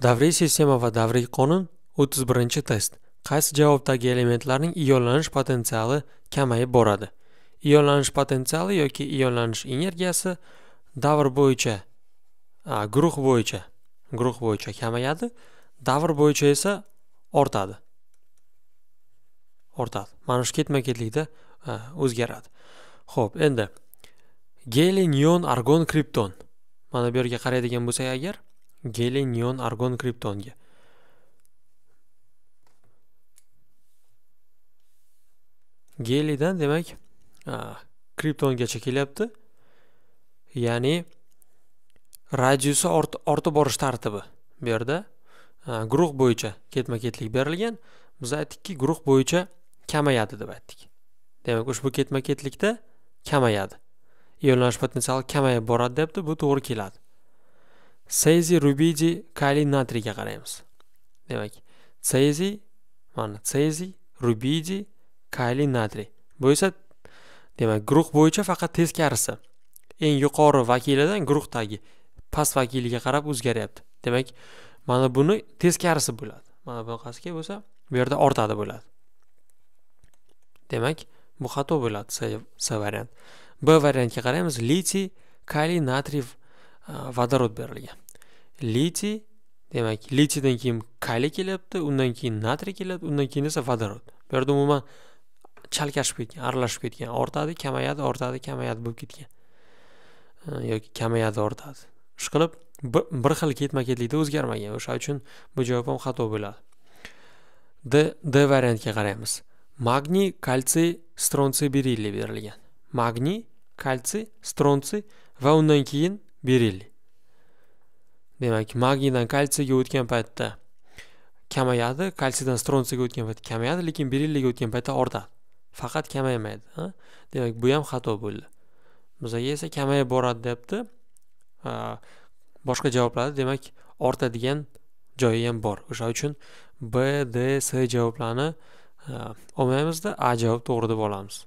davriy sistema va davriy qonun 31 test qaysi javobdagi elementlarning ionlanish potensiali kamayib boradi ionlanish potensiali yoki ionlanish energiyasi davr bo'yicha guruh bo'yicha guruh bo'yicha kamayadi davr bo'yicha esa ortadi ortadi mana shu ketma ketlikda o'zgaradi Xo'p, endi gelin neon, argon kripton mana bu yerga qaraydigan bo'lsak agar geliy neon argon kriptonga Gelidan demak kriptongacha kelyapti ya'ni radiusi ortib borish tartibi bu yerda guruh bo'yicha ketma ketlik berilgan biz aytdikki guruh bo'yicha kamayadi deb aytdik demak ushbu ketma ketlikda kamayadi ionlanish potensiali kamayib boradi debdi bu to'g'ri keladi seizi rubidi kaliy natriyga qaraymiz demak seizi mana seizi rubidi kaliy natriy bu esa demak guruh bo'yicha faqat teskarisi eng yuqori vakilidan guruhdagi past vakiliga qarab o'zgaryapti demak mana buni teskarisi bo'ladi mana bunaqasiga bo'lsa bu yerda ortadi bo'ladi demak bu xato bo'ladi c variant b variantga qaraymiz litiy kaliy natriy vodorod berilgan litiy demak litiydan keyin kaliy kelyapti undan keyin natriy kelyapti undan keyin esa vodorod bu yerda umuman chalkashib ketgan aralashib ketgan ortadi kamayadi ortadi kamayadi bo'lib ketgan yoki kamayadi ortadi shu qilib bir xil ketma ketlikda o'zgarmagan o'sha uchun bu javob ham xato bo'ladi d d variantga qaraymiz magniy kalsiy stronsiy beriyli berilgan magniy kalsiy stronsiy va undan keyin berildi demak magniydan kalsiyga o'tgan paytda kamayadi kalsiydan stronsiyga o'tgan paytda kamayadi lekin berilliyga o'tgan paytda ortadi faqat kamaymaydi demak bu ham xato bo'ldi bizaga esa kamayib boradi deyapti boshqa javoblarda demak ortadigan joyi ham bor o'sha uchun b d s javoblarni olmaymizda a javob to'g'ri deb olamiz